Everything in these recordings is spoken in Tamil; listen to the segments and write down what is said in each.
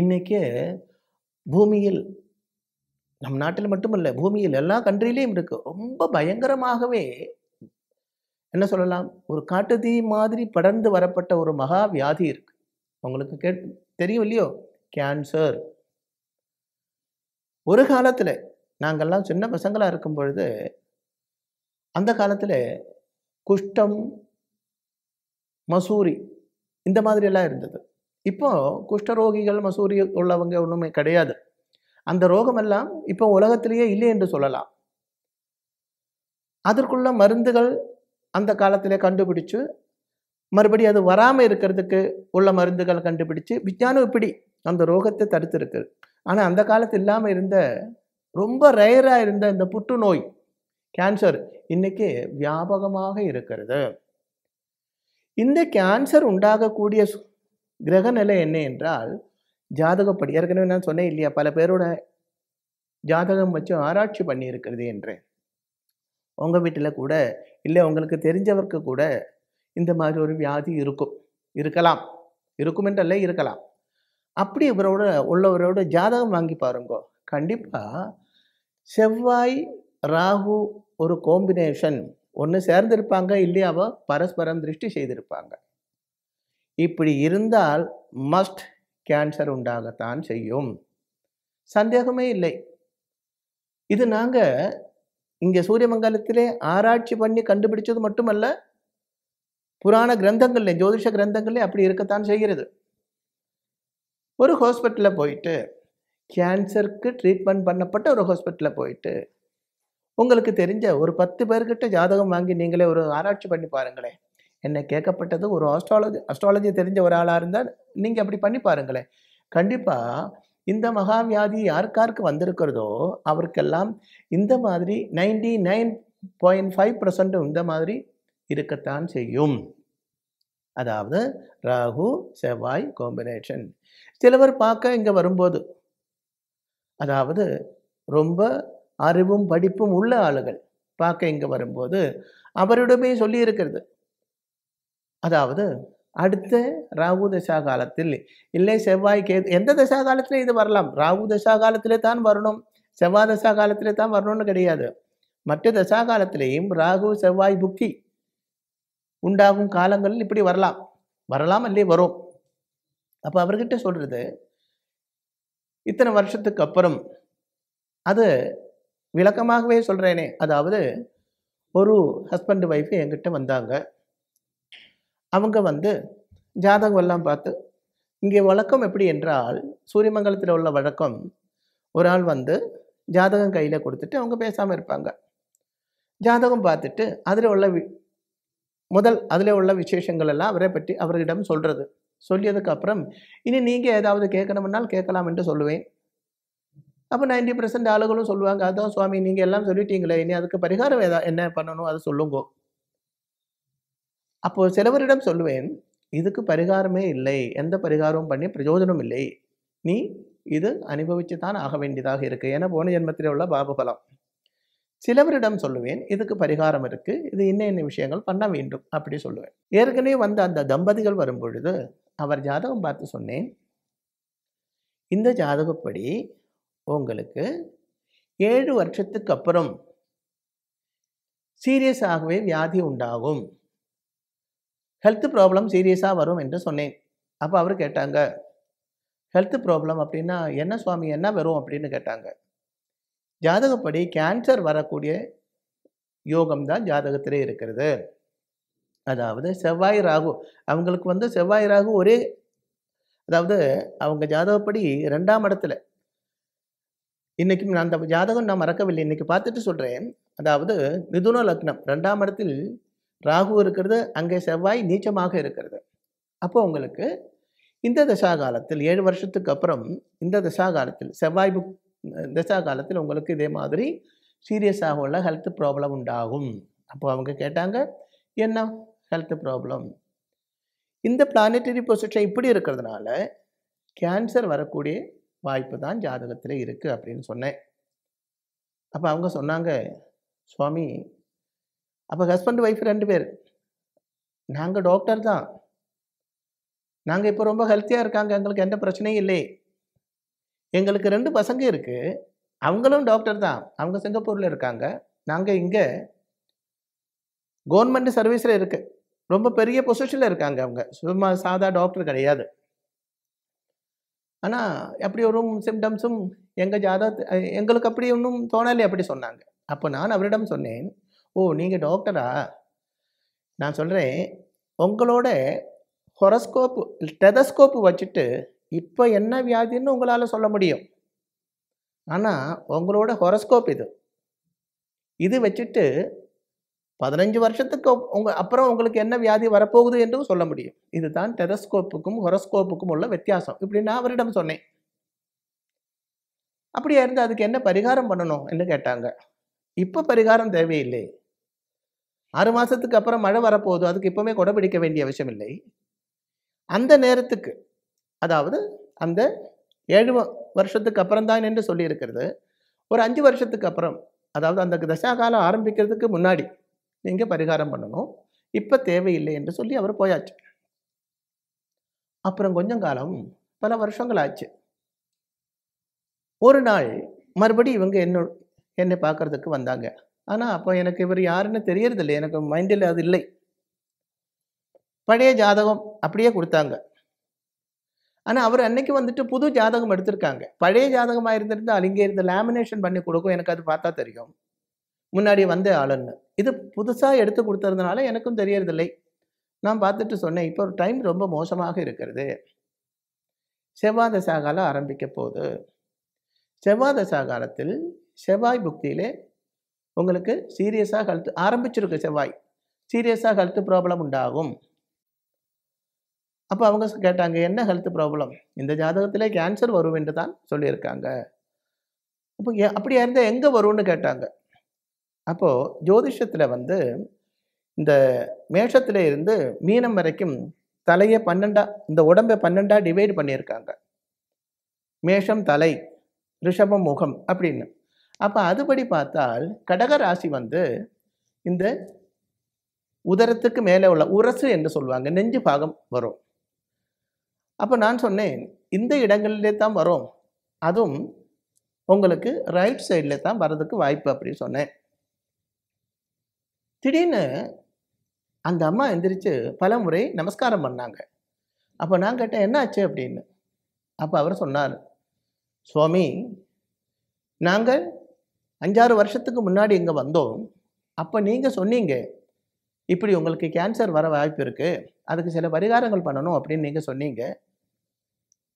இன்றைக்கி பூமியில் நம் நாட்டில் மட்டுமல்ல பூமியில் எல்லா கண்ட்ரிலையும் இருக்குது ரொம்ப பயங்கரமாகவே என்ன சொல்லலாம் ஒரு காட்டு தீ மாதிரி படர்ந்து வரப்பட்ட ஒரு மகா வியாதி இருக்குது உங்களுக்கு கே தெரியும் இல்லையோ கேன்சர் ஒரு காலத்தில் நாங்கள்லாம் சின்ன பசங்களாக இருக்கும் பொழுது அந்த காலத்தில் குஷ்டம் மசூரி இந்த மாதிரியெல்லாம் இருந்தது இப்போது குஷ்டரோகிகள் மசூரி உள்ளவங்க ஒன்றுமே கிடையாது அந்த ரோகமெல்லாம் இப்போ உலகத்திலேயே இல்லை என்று சொல்லலாம் அதற்குள்ள மருந்துகள் அந்த காலத்திலே கண்டுபிடிச்சு மறுபடி அது வராமல் இருக்கிறதுக்கு உள்ள மருந்துகள் கண்டுபிடிச்சு விஞ்ஞானம் இப்படி அந்த ரோகத்தை தடுத்திருக்கு ஆனால் அந்த காலத்து இல்லாமல் இருந்த ரொம்ப ரேராக இருந்த இந்த புற்றுநோய் கேன்சர் இன்னைக்கு வியாபகமாக இருக்கிறது இந்த கேன்சர் உண்டாகக்கூடிய கிரக நிலை என்ன என்றால் ஜாதகப்படி ஏற்கனவே நான் சொன்னேன் இல்லையா பல பேரோட ஜாதகம் வச்சு ஆராய்ச்சி பண்ணியிருக்கிறது என்றேன் என்று உங்கள் வீட்டில் கூட இல்லை உங்களுக்கு தெரிஞ்சவருக்கு கூட இந்த மாதிரி ஒரு வியாதி இருக்கும் இருக்கலாம் இருக்கும் என்றல்ல இருக்கலாம் அப்படி இவரோட உள்ளவரோட ஜாதகம் வாங்கி பாருங்கோ கண்டிப்பாக செவ்வாய் ராகு ஒரு காம்பினேஷன் ஒன்று சேர்ந்திருப்பாங்க இல்லையாவோ பரஸ்பரம் திருஷ்டி செய்திருப்பாங்க இப்படி இருந்தால் மஸ்ட் கேன்சர் உண்டாகத்தான் செய்யும் சந்தேகமே இல்லை இது நாங்கள் இங்கே சூரியமங்கலத்திலே ஆராய்ச்சி பண்ணி கண்டுபிடிச்சது மட்டுமல்ல புராண கிரந்தங்கள்ல ஜோதிஷ கிரந்தங்கள்ல அப்படி இருக்கத்தான் செய்கிறது ஒரு ஹாஸ்பிட்டலில் போயிட்டு கேன்சருக்கு ட்ரீட்மெண்ட் பண்ணப்பட்ட ஒரு ஹாஸ்பிட்டலில் போயிட்டு உங்களுக்கு தெரிஞ்ச ஒரு பத்து பேர்கிட்ட ஜாதகம் வாங்கி நீங்களே ஒரு ஆராய்ச்சி பண்ணி பாருங்களேன் என்னை கேட்கப்பட்டது ஒரு ஆஸ்ட்ராலஜி அஸ்ட்ராலஜி தெரிஞ்ச ஒரு ஆளாக இருந்தால் நீங்கள் அப்படி பண்ணி பாருங்களேன் கண்டிப்பாக இந்த மகாவியாதி யாருக்காருக்கு வந்திருக்கிறதோ அவருக்கெல்லாம் இந்த மாதிரி நைன்டி நைன் பாயிண்ட் ஃபைவ் பர்சன்ட்டும் இந்த மாதிரி இருக்கத்தான் செய்யும் அதாவது ராகு செவ்வாய் காம்பினேஷன் சிலவர் பார்க்க இங்கே வரும்போது அதாவது ரொம்ப அறிவும் படிப்பும் உள்ள ஆளுகள் பார்க்க இங்கே வரும்போது அவரிடமே சொல்லியிருக்கிறது அதாவது அடுத்த ராகு தசா காலத்தில் இல்லை செவ்வாய் கே எந்த தசா காலத்திலே இது வரலாம் ராகு தசா காலத்திலே தான் வரணும் செவ்வாய் தசா காலத்திலே தான் வரணும்னு கிடையாது மற்ற தசா காலத்திலேயும் ராகு செவ்வாய் புக்கி உண்டாகும் காலங்களில் இப்படி வரலாம் வரலாம் இல்லையே வரும் அப்போ அவர்கிட்ட சொல்கிறது இத்தனை வருஷத்துக்கு அப்புறம் அது விளக்கமாகவே சொல்கிறேனே அதாவது ஒரு ஹஸ்பண்ட் ஒய்ஃபு என்கிட்ட வந்தாங்க அவங்க வந்து ஜாதகம் எல்லாம் பார்த்து இங்கே வழக்கம் எப்படி என்றால் சூரியமங்கலத்தில் உள்ள வழக்கம் ஒரு ஆள் வந்து ஜாதகம் கையில் கொடுத்துட்டு அவங்க பேசாமல் இருப்பாங்க ஜாதகம் பார்த்துட்டு அதில் உள்ள வி முதல் அதில் உள்ள விசேஷங்கள் எல்லாம் அவரை பற்றி அவர்களிடம் சொல்கிறது சொல்லியதுக்கப்புறம் இனி நீங்கள் ஏதாவது கேட்கணும்னால் கேட்கலாம் என்று சொல்லுவேன் அப்போ நைன்டி பர்சன்ட் ஆளுகளும் சொல்லுவாங்க அதான் சுவாமி நீங்கள் எல்லாம் சொல்லிட்டீங்களே இனி அதுக்கு பரிகாரம் ஏதா என்ன பண்ணணும் அதை சொல்லுங்கோ அப்போது சிலவரிடம் சொல்லுவேன் இதுக்கு பரிகாரமே இல்லை எந்த பரிகாரமும் பண்ணி பிரயோஜனம் இல்லை நீ இது அனுபவித்து தான் ஆக வேண்டியதாக இருக்குது ஏன்னா போன ஜென்மத்தில் உள்ள பாபுபலம் சிலவரிடம் சொல்லுவேன் இதுக்கு பரிகாரம் இருக்குது இது இன்ன என்ன விஷயங்கள் பண்ண வேண்டும் அப்படி சொல்லுவேன் ஏற்கனவே வந்த அந்த தம்பதிகள் வரும் பொழுது அவர் ஜாதகம் பார்த்து சொன்னேன் இந்த ஜாதகப்படி உங்களுக்கு ஏழு வருஷத்துக்கு அப்புறம் சீரியஸாகவே வியாதி உண்டாகும் ஹெல்த் ப்ராப்ளம் சீரியஸாக வரும் என்று சொன்னேன் அப்போ அவர் கேட்டாங்க ஹெல்த் ப்ராப்ளம் அப்படின்னா என்ன சுவாமி என்ன வரும் அப்படின்னு கேட்டாங்க ஜாதகப்படி கேன்சர் வரக்கூடிய யோகம் தான் ஜாதகத்திலே இருக்கிறது அதாவது செவ்வாய் ராகு அவங்களுக்கு வந்து செவ்வாய் ராகு ஒரே அதாவது அவங்க ஜாதகப்படி ரெண்டாம் இடத்துல இன்றைக்கும் நான் அந்த ஜாதகம் நான் மறக்கவில்லை இன்றைக்கி பார்த்துட்டு சொல்கிறேன் அதாவது மிதுன லக்னம் ரெண்டாம் இடத்தில் ராகு இருக்கிறது அங்கே செவ்வாய் நீச்சமாக இருக்கிறது அப்போ உங்களுக்கு இந்த தசா காலத்தில் ஏழு வருஷத்துக்கு அப்புறம் இந்த தசா காலத்தில் செவ்வாய் புக் தசா காலத்தில் உங்களுக்கு இதே மாதிரி சீரியஸாக உள்ள ஹெல்த் ப்ராப்ளம் உண்டாகும் அப்போ அவங்க கேட்டாங்க என்ன ஹெல்த் ப்ராப்ளம் இந்த பிளானட்டரி பொசிஷன் இப்படி இருக்கிறதுனால கேன்சர் வரக்கூடிய வாய்ப்பு தான் ஜாதகத்தில் இருக்குது அப்படின்னு சொன்னேன் அப்போ அவங்க சொன்னாங்க சுவாமி அப்போ ஹஸ்பண்ட் ஒய்ஃப் ரெண்டு பேர் நாங்கள் டாக்டர் தான் நாங்கள் இப்போ ரொம்ப ஹெல்த்தியாக இருக்காங்க எங்களுக்கு எந்த பிரச்சனையும் இல்லை எங்களுக்கு ரெண்டு பசங்க இருக்குது அவங்களும் டாக்டர் தான் அவங்க சிங்கப்பூரில் இருக்காங்க நாங்கள் இங்கே கவர்மெண்ட் சர்வீஸில் இருக்குது ரொம்ப பெரிய பொசிஷனில் இருக்காங்க அவங்க சும்மா சாதா டாக்டர் கிடையாது ஆனால் அப்படி ஒரு சிம்டம்ஸும் எங்கள் ஜாதா எங்களுக்கு அப்படி ஒன்றும் தோணலை அப்படி சொன்னாங்க அப்போ நான் அவரிடம் சொன்னேன் ஓ நீங்கள் டாக்டரா நான் சொல்கிறேன் உங்களோட ஹொரஸ்கோப்பு டெதஸ்கோப்பு வச்சுட்டு இப்போ என்ன வியாதின்னு உங்களால் சொல்ல முடியும் ஆனால் உங்களோட ஹொரஸ்கோப் இது இது வச்சுட்டு பதினஞ்சு வருஷத்துக்கு உங்கள் அப்புறம் உங்களுக்கு என்ன வியாதி வரப்போகுது என்றும் சொல்ல முடியும் இதுதான் டெரஸ்கோப்புக்கும் ஹொரஸ்கோப்புக்கும் உள்ள வித்தியாசம் இப்படி நான் அவரிடம் சொன்னேன் அப்படியா இருந்து அதுக்கு என்ன பரிகாரம் பண்ணணும் என்று கேட்டாங்க இப்போ பரிகாரம் தேவையில்லை ஆறு மாதத்துக்கு அப்புறம் மழை வரப்போதும் அதுக்கு கொடை கொடைபிடிக்க வேண்டிய அவசியம் இல்லை அந்த நேரத்துக்கு அதாவது அந்த ஏழு வருஷத்துக்கு அப்புறம் தான் என்று சொல்லியிருக்கிறது ஒரு அஞ்சு வருஷத்துக்கு அப்புறம் அதாவது அந்த தசா காலம் ஆரம்பிக்கிறதுக்கு முன்னாடி நீங்கள் பரிகாரம் பண்ணணும் இப்போ தேவையில்லை என்று சொல்லி அவர் போயாச்சு அப்புறம் கொஞ்சம் காலம் பல வருஷங்கள் ஆச்சு ஒரு நாள் மறுபடி இவங்க என்ன என்னை பார்க்குறதுக்கு வந்தாங்க ஆனால் அப்போ எனக்கு இவர் யாருன்னு தெரியறதில்லை எனக்கு மைண்டில் அது இல்லை பழைய ஜாதகம் அப்படியே கொடுத்தாங்க ஆனால் அவர் அன்னைக்கு வந்துட்டு புது ஜாதகம் எடுத்திருக்காங்க பழைய ஜாதகமாக இருந்திருந்தால் இங்கே இருந்து லேமினேஷன் பண்ணி கொடுக்கும் எனக்கு அது பார்த்தா தெரியும் முன்னாடி வந்த ஆளுன்னு இது புதுசாக எடுத்து கொடுத்ததுனால எனக்கும் தெரியறதில்லை நான் பார்த்துட்டு சொன்னேன் இப்போ ஒரு டைம் ரொம்ப மோசமாக இருக்கிறது செவ்வாத சாகாலம் ஆரம்பிக்க போகுது செவ்வாத சாகாலத்தில் செவ்வாய் புக்தியிலே உங்களுக்கு சீரியஸாக ஹெல்த் ஆரம்பிச்சிருக்கு செவ்வாய் சீரியஸாக ஹெல்த் ப்ராப்ளம் உண்டாகும் அப்போ அவங்க கேட்டாங்க என்ன ஹெல்த் ப்ராப்ளம் இந்த ஜாதகத்திலே கேன்சர் வரும் என்று தான் சொல்லியிருக்காங்க அப்போ அப்படியா இருந்தால் எங்கே வரும்னு கேட்டாங்க அப்போது ஜோதிஷத்தில் வந்து இந்த மேஷத்தில் இருந்து மீனம் வரைக்கும் தலையை பன்னெண்டா இந்த உடம்பை பன்னெண்டாக டிவைட் பண்ணியிருக்காங்க மேஷம் தலை ரிஷபம் முகம் அப்படின்னு அப்போ அதுபடி பார்த்தால் கடக ராசி வந்து இந்த உதரத்துக்கு மேலே உள்ள உரசு என்று சொல்லுவாங்க நெஞ்சு பாகம் வரும் அப்போ நான் சொன்னேன் இந்த இடங்களிலே தான் வரும் அதுவும் உங்களுக்கு ரைட் சைடில் தான் வர்றதுக்கு வாய்ப்பு அப்படின்னு சொன்னேன் திடீர்னு அந்த அம்மா எந்திரிச்சு பல முறை நமஸ்காரம் பண்ணாங்க அப்போ நான் கேட்டேன் என்ன ஆச்சு அப்படின்னு அப்போ அவர் சொன்னார் சுவாமி நாங்கள் அஞ்சாறு வருஷத்துக்கு முன்னாடி இங்கே வந்தோம் அப்போ நீங்கள் சொன்னீங்க இப்படி உங்களுக்கு கேன்சர் வர வாய்ப்பு இருக்குது அதுக்கு சில பரிகாரங்கள் பண்ணணும் அப்படின்னு நீங்கள் சொன்னீங்க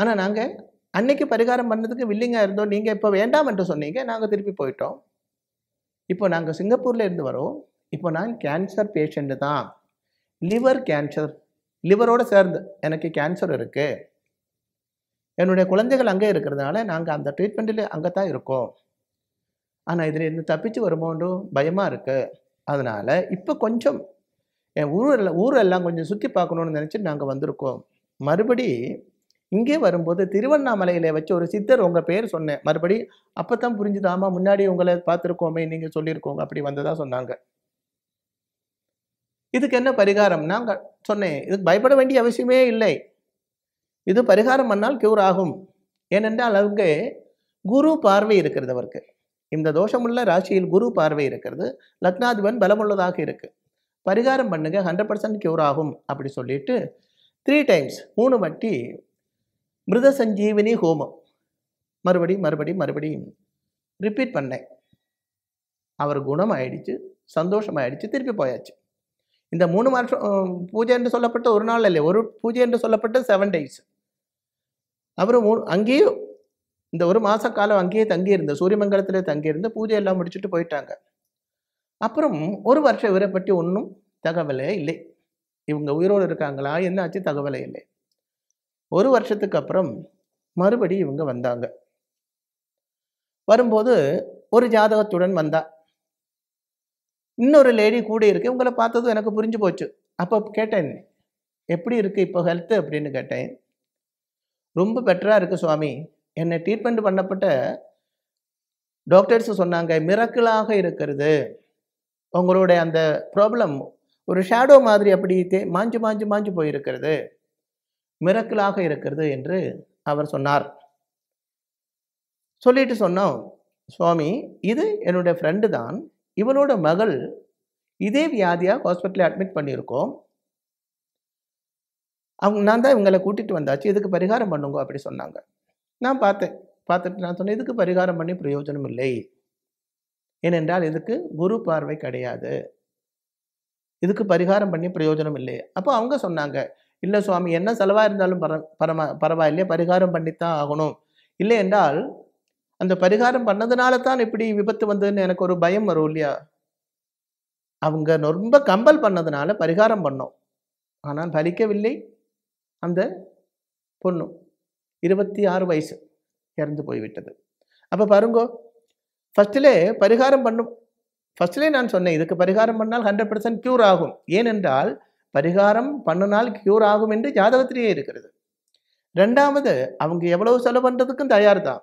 ஆனால் நாங்கள் அன்னைக்கு பரிகாரம் பண்ணதுக்கு வில்லிங்காக இருந்தோம் நீங்கள் இப்போ வேண்டாம் என்று சொன்னீங்க நாங்கள் திருப்பி போயிட்டோம் இப்போ நாங்கள் சிங்கப்பூரில் இருந்து வரோம் இப்போ நான் கேன்சர் பேஷண்ட்டு தான் லிவர் கேன்சர் லிவரோடு சேர்ந்து எனக்கு கேன்சர் இருக்குது என்னுடைய குழந்தைகள் அங்கே இருக்கிறதுனால நாங்கள் அந்த ட்ரீட்மெண்ட்டில் அங்கே தான் இருக்கோம் ஆனால் இதில் இருந்து தப்பிச்சு வருமோண்டும் பயமாக இருக்குது அதனால் இப்போ கொஞ்சம் என் ஊரில் ஊரெல்லாம் கொஞ்சம் சுற்றி பார்க்கணுன்னு நினச்சி நாங்கள் வந்திருக்கோம் மறுபடி இங்கே வரும்போது திருவண்ணாமலையில் வச்சு ஒரு சித்தர் உங்கள் பேர் சொன்னேன் மறுபடி அப்போ தான் புரிஞ்சுதாமா முன்னாடி உங்களை பார்த்துருக்கோமே நீங்கள் சொல்லியிருக்கோங்க அப்படி வந்ததாக சொன்னாங்க இதுக்கு என்ன பரிகாரம் நாங்கள் சொன்னேன் இதுக்கு பயப்பட வேண்டிய அவசியமே இல்லை இது பரிகாரம் பண்ணால் கியூர் ஆகும் ஏனென்றால் அவங்க குரு பார்வை இருக்கிறது அவருக்கு இந்த தோஷமுள்ள ராசியில் குரு பார்வை இருக்கிறது லக்னாதிபன் பலமுள்ளதாக இருக்குது பரிகாரம் பண்ணுங்க ஹண்ட்ரட் பர்சன்ட் க்யூர் ஆகும் அப்படி சொல்லிட்டு த்ரீ டைம்ஸ் மூணு வட்டி மிருத சஞ்சீவினி ஹோமம் மறுபடி மறுபடி மறுபடியும் ரிப்பீட் பண்ணேன் அவர் குணம் ஆயிடுச்சு சந்தோஷம் ஆயிடுச்சு திருப்பி போயாச்சு இந்த மூணு மாற்றம் பூஜை என்று சொல்லப்பட்ட ஒரு நாள் இல்லை ஒரு பூஜை என்று சொல்லப்பட்ட செவன் டேஸ் அவர் மூணு அங்கேயும் இந்த ஒரு மாத காலம் அங்கேயே தங்கியிருந்த சூரியமங்கலத்தில் தங்கியிருந்து பூஜை எல்லாம் முடிச்சுட்டு போயிட்டாங்க அப்புறம் ஒரு வருஷம் இவரை பற்றி ஒன்றும் தகவலே இல்லை இவங்க உயிரோடு இருக்காங்களா என்னாச்சு தகவலே இல்லை ஒரு வருஷத்துக்கு அப்புறம் மறுபடி இவங்க வந்தாங்க வரும்போது ஒரு ஜாதகத்துடன் வந்தா இன்னொரு லேடி கூட இருக்கு உங்களை பார்த்ததும் எனக்கு புரிஞ்சு போச்சு அப்போ கேட்டேன் எப்படி இருக்குது இப்போ ஹெல்த்து அப்படின்னு கேட்டேன் ரொம்ப பெட்டராக இருக்குது சுவாமி என்னை ட்ரீட்மெண்ட் பண்ணப்பட்ட டாக்டர்ஸ் சொன்னாங்க மிரக்கிளாக இருக்கிறது உங்களுடைய அந்த ப்ராப்ளம் ஒரு ஷேடோ மாதிரி அப்படி தே மாஞ்சு மாஞ்சு மாஞ்சு போயிருக்கிறது மிரக்கிளாக இருக்கிறது என்று அவர் சொன்னார் சொல்லிட்டு சொன்னோம் சுவாமி இது என்னுடைய ஃப்ரெண்டு தான் இவளோட மகள் இதே வியாதியாக ஹாஸ்பிட்டலில் அட்மிட் பண்ணியிருக்கோம் அவங்க நான் தான் இவங்களை கூட்டிகிட்டு வந்தாச்சு இதுக்கு பரிகாரம் பண்ணுங்க அப்படி சொன்னாங்க நான் பார்த்தேன் பார்த்துட்டு நான் சொன்னேன் இதுக்கு பரிகாரம் பண்ணி பிரயோஜனம் இல்லை ஏனென்றால் இதுக்கு குரு பார்வை கிடையாது இதுக்கு பரிகாரம் பண்ணி பிரயோஜனம் இல்லை அப்போ அவங்க சொன்னாங்க இல்லை சுவாமி என்ன செலவாக இருந்தாலும் பர பரமா பரவாயில்லையே பரிகாரம் பண்ணித்தான் ஆகணும் இல்லை என்றால் அந்த பரிகாரம் பண்ணதுனால தான் இப்படி விபத்து வந்ததுன்னு எனக்கு ஒரு பயம் வரும் இல்லையா அவங்க ரொம்ப கம்பல் பண்ணதுனால பரிகாரம் பண்ணோம் ஆனால் பலிக்கவில்லை அந்த பொண்ணு இருபத்தி ஆறு வயசு இறந்து போய்விட்டது அப்போ பாருங்கோ ஃபஸ்ட்டிலே பரிகாரம் பண்ணும் ஃபஸ்ட்டிலே நான் சொன்னேன் இதுக்கு பரிகாரம் பண்ணால் ஹண்ட்ரட் பர்சன்ட் க்யூர் ஆகும் ஏனென்றால் பரிகாரம் பண்ணினால் க்யூர் ஆகும் என்று ஜாதகத்திலேயே இருக்கிறது ரெண்டாவது அவங்க எவ்வளவு செலவு பண்ணுறதுக்கும் தயார் தான்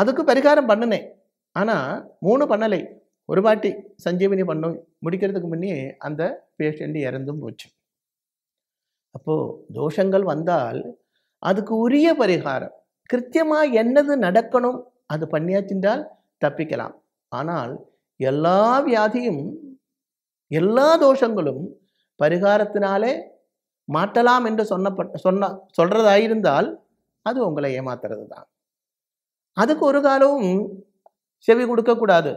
அதுக்கு பரிகாரம் பண்ணினேன் ஆனால் மூணு பண்ணலை ஒரு வாட்டி சஞ்சீவினி பண்ணும் முடிக்கிறதுக்கு முன்னே அந்த பேஷண்ட் இறந்தும் போச்சு அப்போது தோஷங்கள் வந்தால் அதுக்கு உரிய பரிகாரம் கிருத்தியமாக என்னது நடக்கணும் அது பண்ணியாச்சின்றால் தப்பிக்கலாம் ஆனால் எல்லா வியாதியும் எல்லா தோஷங்களும் பரிகாரத்தினாலே மாற்றலாம் என்று சொன்னப்பட்ட சொன்ன சொல்கிறதாயிருந்தால் அது உங்களை ஏமாத்துறது தான் அதுக்கு ஒரு காலமும் செவி கொடுக்கக்கூடாது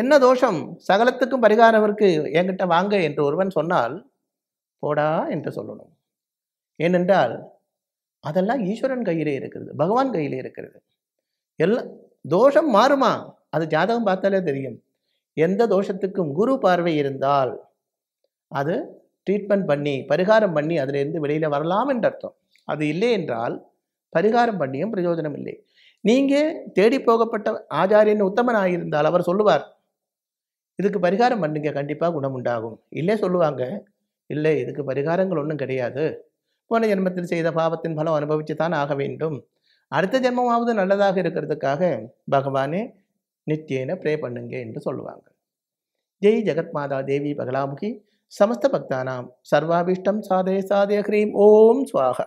என்ன தோஷம் சகலத்துக்கும் பரிகாரம் இருக்குது என்கிட்ட வாங்க என்று ஒருவன் சொன்னால் போடா என்று சொல்லணும் ஏனென்றால் அதெல்லாம் ஈஸ்வரன் கையிலே இருக்கிறது பகவான் கையிலே இருக்கிறது எல்லாம் தோஷம் மாறுமா அது ஜாதகம் பார்த்தாலே தெரியும் எந்த தோஷத்துக்கும் குரு பார்வை இருந்தால் அது ட்ரீட்மெண்ட் பண்ணி பரிகாரம் பண்ணி அதிலிருந்து வெளியில் வரலாம் என்று அர்த்தம் அது இல்லை என்றால் பரிகாரம் பண்ணியும் பிரயோஜனம் இல்லை நீங்கள் தேடி போகப்பட்ட ஆச்சாரியன் உத்தமன் ஆகியிருந்தால் அவர் சொல்லுவார் இதுக்கு பரிகாரம் பண்ணுங்க கண்டிப்பாக குணம் உண்டாகும் இல்லை சொல்லுவாங்க இல்லை இதுக்கு பரிகாரங்கள் ஒன்றும் கிடையாது போன ஜென்மத்தில் செய்த பாவத்தின் பலம் அனுபவித்து தான் ஆக வேண்டும் அடுத்த ஜென்மமாவது நல்லதாக இருக்கிறதுக்காக பகவானே நித்தியன ப்ரே பண்ணுங்க என்று சொல்லுவாங்க ஜெய் ஜெகத் மாதா தேவி பகலாமுகி சமஸ்த பக்தானாம் சர்வாபிஷ்டம் சாதே சாதே ஹ்ரீம் ஓம் சுவாகா